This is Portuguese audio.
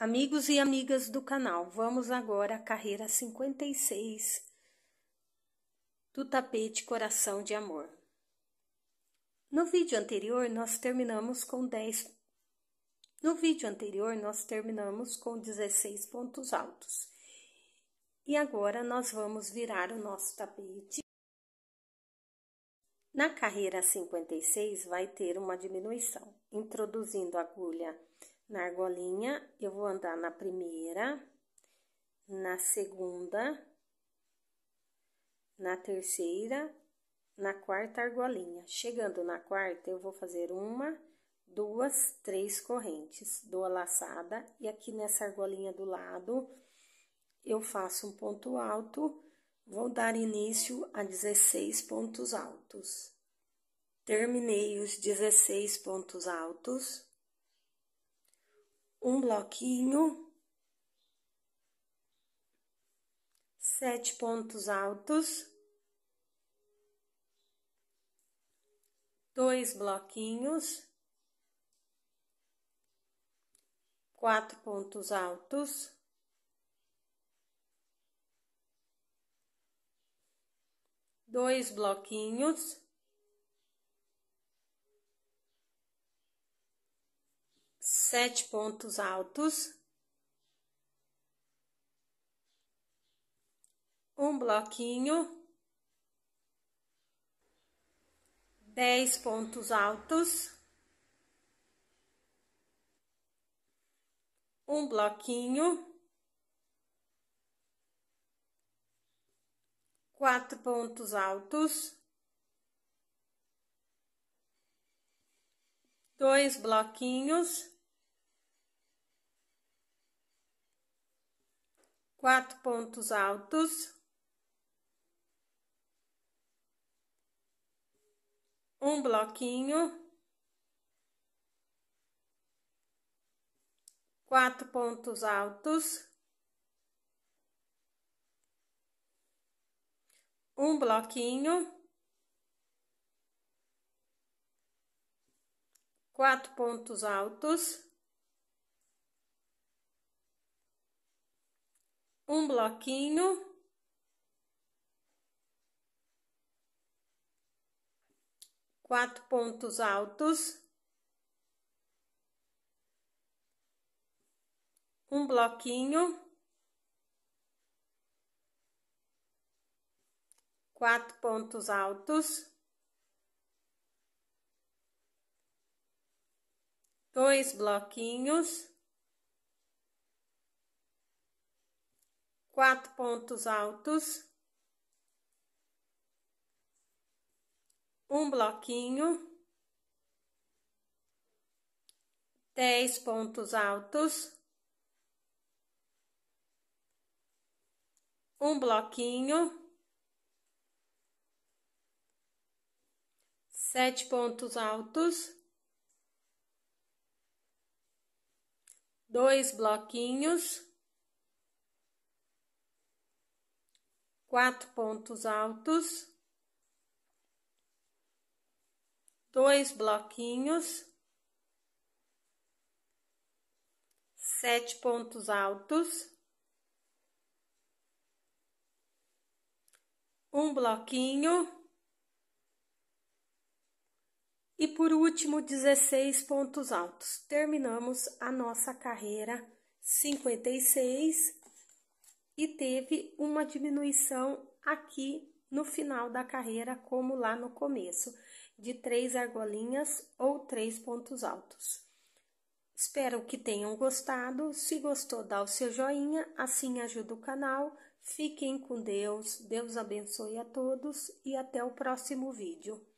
Amigos e amigas do canal, vamos agora à carreira 56 do tapete Coração de Amor. No vídeo anterior nós terminamos com 10 No vídeo anterior nós terminamos com 16 pontos altos. E agora nós vamos virar o nosso tapete. Na carreira 56 vai ter uma diminuição, introduzindo agulha na argolinha, eu vou andar na primeira, na segunda, na terceira, na quarta argolinha. Chegando na quarta, eu vou fazer uma, duas, três correntes, dou a laçada e aqui nessa argolinha do lado eu faço um ponto alto, vou dar início a 16 pontos altos. Terminei os 16 pontos altos, um bloquinho, sete pontos altos, dois bloquinhos, quatro pontos altos. Dois bloquinhos. sete pontos altos, um bloquinho, dez pontos altos, um bloquinho, quatro pontos altos. dois bloquinhos, quatro pontos altos, um bloquinho, quatro pontos altos, um bloquinho, quatro pontos altos. um bloquinho. Quatro pontos altos. Um bloquinho. Quatro pontos altos. Dois bloquinhos. quatro pontos altos, um bloquinho, dez pontos altos, um bloquinho, sete pontos altos, dois bloquinhos. quatro pontos altos, dois bloquinhos, sete pontos altos, um bloquinho e por último 16 pontos altos. Terminamos a nossa carreira 56 e teve uma diminuição aqui no final da carreira, como lá no começo, de três argolinhas ou três pontos altos. Espero que tenham gostado. Se gostou, dá o seu joinha, assim ajuda o canal. Fiquem com Deus, Deus abençoe a todos e até o próximo vídeo.